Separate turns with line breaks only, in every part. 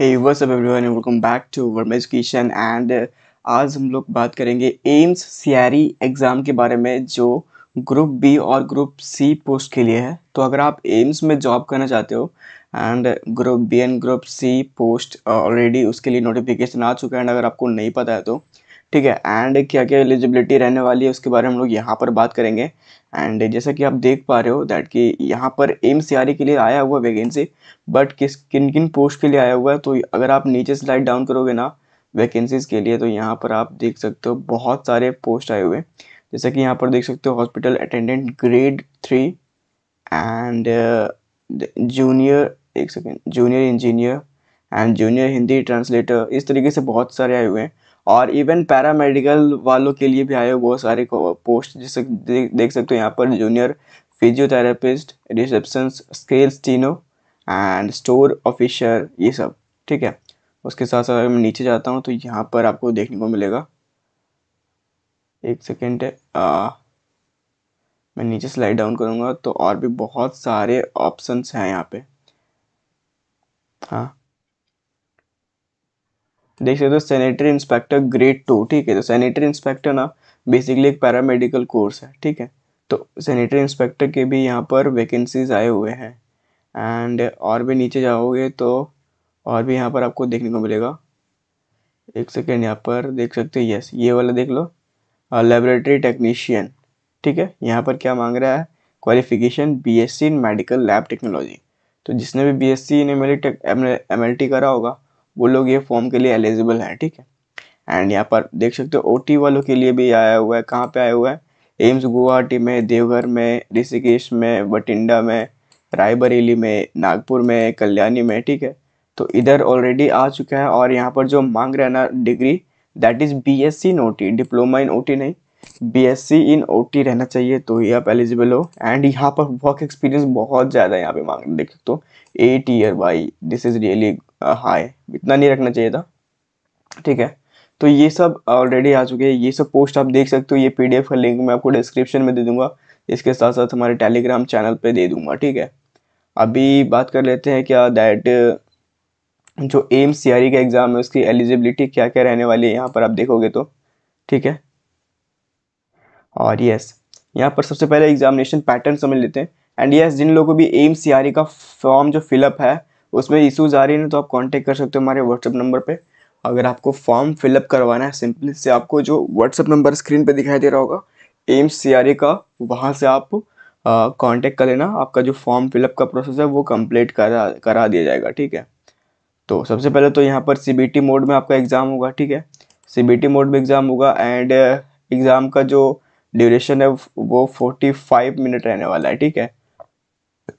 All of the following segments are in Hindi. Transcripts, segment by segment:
hey what's up everyone welcome back to Verma education and आज हम लोग बात करेंगे एम्स सियारी एग्ज़ाम के बारे में जो ग्रुप बी और ग्रुप सी पोस्ट के लिए है तो अगर आप एम्स में जॉब करना चाहते हो and group B and group C post already उसके लिए नोटिफिकेशन आ चुका है एंड अगर आपको नहीं पता है तो ठीक है एंड क्या क्या एलिजिबिलिटी रहने वाली है उसके बारे में हम लोग यहाँ पर बात करेंगे एंड जैसा कि आप देख पा रहे हो दैट कि यहाँ पर एम सी के लिए आया हुआ वैकेंसी बट किस किन किन पोस्ट के लिए आया हुआ है तो अगर आप नीचे स्लाइड डाउन करोगे ना वैकेंसीज़ के लिए तो यहाँ पर आप देख सकते हो बहुत सारे पोस्ट आए हुए जैसे कि यहाँ पर देख सकते हो hospital attendant grade three and junior एक second junior engineer and junior Hindi translator इस तरीके से बहुत सारे आए हुए हैं और इवन पैरामेडिकल वालों के लिए भी आए बहुत सारे पोस्ट जैसे दे, देख सकते हो यहाँ पर junior physiotherapist reception scale steno and store officer ये सब ठीक है उसके साथ साथ अगर मैं नीचे जाता हूँ तो यहाँ पर आपको देखने को मिलेगा एक सेकेंड है मैं नीचे स्लाइड डाउन करूँगा तो और भी बहुत सारे ऑप्शंस हैं यहाँ पे हाँ देख सकते हो सैनिटरी इंस्पेक्टर ग्रेड टू ठीक है तो सैनिटरी इंस्पेक्टर ना बेसिकली एक पैरामेडिकल कोर्स है ठीक है तो सैनिटरी इंस्पेक्टर के भी यहाँ पर वैकेंसीज आए हुए हैं एंड और भी नीचे जाओगे तो और भी यहाँ पर आपको देखने को मिलेगा एक सेकेंड यहाँ पर देख सकते हो यस ये वाला देख लो लेबोरेटरी टेक्नीशियन ठीक है यहाँ पर क्या मांग रहा है qualification BSc in medical lab technology तो जिसने भी BSc in M L T करा होगा वो लोग ये फॉर्म के लिए एलिजिबल हैं ठीक है एंड यहाँ पर देख सकते हो ओ वालों के लिए भी आया हुआ है कहाँ पे आया हुआ है एम्स गुवाहाटी में देवघर में ऋषिकेश में बटिंडा में रायबरेली में नागपुर में कल्याणी में ठीक है तो इधर ऑलरेडी आ चुका है और यहाँ पर जो मांग रहे ना degree that is B S C in O T diploma in O T नहीं बीएससी इन ओटी रहना चाहिए तो ही आप एलिजिबल हो एंड यहाँ पर वर्क एक्सपीरियंस बहुत ज़्यादा यहाँ पे मांग देख सकते हो eight year by this is really high इतना नहीं रखना चाहिए था ठीक है तो ये सब ऑलरेडी आ चुके हैं ये सब पोस्ट आप देख सकते हो ये पी का लिंक मैं आपको डिस्क्रिप्शन में दे दूंगा इसके साथ साथ हमारे टेलीग्राम चैनल पर दे दूंगा ठीक है अभी बात कर लेते हैं क्या दैट जो एम सी e का एग्ज़ाम है उसकी एलिजिबिलिटी क्या क्या रहने वाली है यहाँ पर आप देखोगे तो ठीक है और यस यहाँ पर सबसे पहले एग्जामिनेशन पैटर्न समझ लेते हैं एंड यस जिन लोगों को भी एम सी e का फॉर्म जो फिलअप है उसमें इशूज़ आ रही है तो आप कॉन्टेक्ट कर सकते हो हमारे व्हाट्सअप नंबर पर अगर आपको फॉर्म फिलअप करवाना है सिंपली से आपको जो व्हाट्सअप नंबर स्क्रीन पर दिखाई दे रहा होगा एम्स सी e का वहाँ से आप कांटेक्ट कर लेना आपका जो फॉर्म फिलअप का प्रोसेस है वो कंप्लीट करा करा दिया जाएगा ठीक है तो सबसे पहले तो यहाँ पर सी मोड में आपका एग्ज़ाम होगा ठीक है सी मोड में एग्ज़ाम होगा एंड एग्ज़ाम का जो ड्यूरेशन है वो फोर्टी फाइव मिनट रहने वाला है ठीक है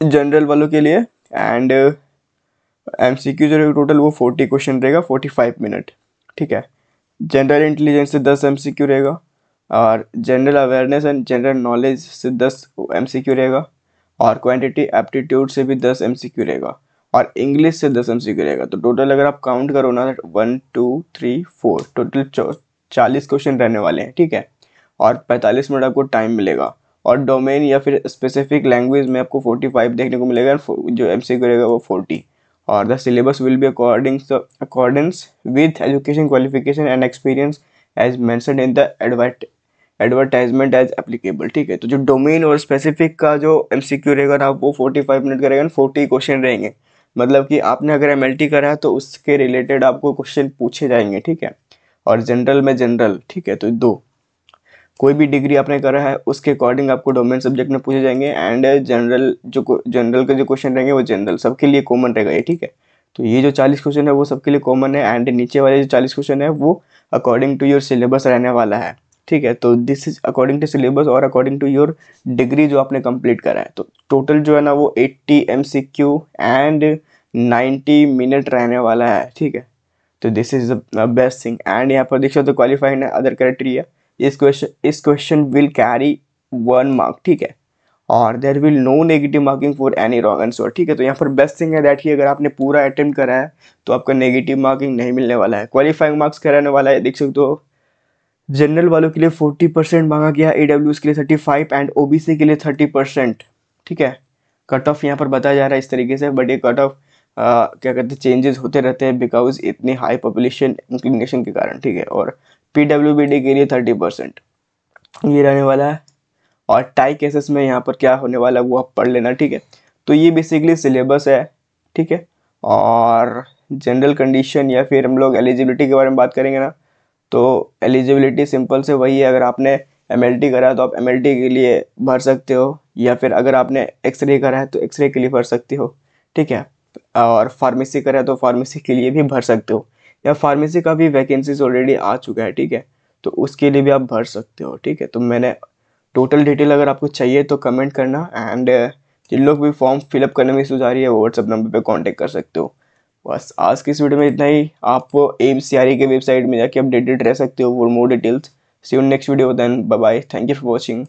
जनरल वालों के लिए एंड एम सी क्यू जो रहेगा टोटल वो फोर्टी क्वेश्चन रहेगा फोर्टी फाइव मिनट ठीक है जनरल इंटेलिजेंस से दस एम सी क्यू रहेगा और general awareness and general knowledge से दस एम सी क्यू रहेगा और क्वान्टिटी एप्टीट्यूड से भी दस एम सी क्यू रहेगा और इंग्लिश से दस एम सी क्यू रहेगा तो टोटल अगर आप काउंट करो ना one two three four total चालीस क्वेश्चन रहने वाले हैं ठीक है और 45 मिनट आपको टाइम मिलेगा और डोमेन या फिर स्पेसिफिक लैंग्वेज में आपको 45 देखने को मिलेगा जो एम सी रहेगा वो 40 और the syllabus will be according accordings with education qualification and experience as mentioned in the advert advertisement as applicable ठीक है तो जो डोमेन और स्पेसिफिक का जो एम सी क्यू रहेगा ना वो फोर्टी फाइव मिनट का रहेगा फोर्टी क्वेश्चन रहेंगे मतलब कि आपने अगर एम एल टी करा है तो उसके रिलेटेड आपको क्वेश्चन पूछे जाएंगे ठीक है और जनरल में जनरल ठीक है तो दो कोई भी डिग्री आपने करा है उसके अकॉर्डिंग आपको डोमेन सब्जेक्ट में पूछे जाएंगे एंड जनरल जो जनरल के जो क्वेश्चन रहेंगे वो जनरल सबके लिए कॉमन रहेगा ये ठीक है तो ये जो चालीस क्वेश्चन है वो सबके लिए कॉमन है एंड नीचे वाले जो चालीस क्वेश्चन है वो अकॉर्डिंग टू योर सिलेबस रहने वाला है ठीक है तो this is according to syllabus और अकॉर्डिंग टू योर डिग्री जो आपने कंप्लीट करा है तो टोटल जो है ना वो eighty M C Q and ninety minute रहने वाला है ठीक है तो this is the best thing and यहाँ पर देख सकते हो क्वालिफाइड अदर क्राइटेरिया इस क्वेश्चन इस question will carry one mark ठीक है और there will no negative marking for any wrong answer ठीक है तो यहाँ पर बेस्ट थिंग है दैट ही अगर आपने पूरा अटेम्प्ट करा है तो आपका नेगेटिव मार्किंग नहीं मिलने वाला है क्वालिफाइंग मार्क्स कराने वाला है देख सकते हो जनरल वालों के लिए फोर्टी परसेंट मांगा गया ए डब्ल्यू के लिए थर्टी फाइव एंड ओ के लिए थर्टी परसेंट ठीक है कट ऑफ यहाँ पर बताया जा रहा है इस तरीके से बट ये कट ऑफ क्या कहते हैं चेंजेस होते रहते हैं बिकॉज इतनी हाई पॉपुलेशन इंक्लिनेशन के कारण ठीक है और पी डब्ल्यू बी डी के लिए थर्टी परसेंट ये रहने वाला है और टाई केसेस में यहाँ पर क्या होने वाला है वो आप पढ़ लेना ठीक है तो ये बेसिकली सिलेबस है ठीक है और जनरल कंडीशन या फिर हम लोग एलिजिबिलिटी के बारे में बात करेंगे ना तो एलिजिबिलिटी सिंपल से वही है अगर आपने एम करा तो आप एम के लिए भर सकते हो या फिर अगर आपने एक्सरे करा है तो एक्सरे के लिए भर सकते हो ठीक है और फार्मेसी करा है तो फार्मेसी के लिए भी भर सकते हो या फार्मेसी का भी वैकेंसीज ऑलरेडी आ चुका है ठीक है तो उसके लिए भी आप भर सकते हो ठीक है तो मैंने टोटल डिटेल अगर आपको चाहिए तो कमेंट करना एंड uh, जिन लोग भी फॉर्म फिलअप करने में सुझा रही है वो व्हाट्सअप नंबर पर कॉन्टैक्ट कर सकते हो बस आज की इस वीडियो में इतना ही आप एम सी आर के वेबसाइट में जाके अपडेटेड रह सकते हो for more details see next video then bye bye thank you for watching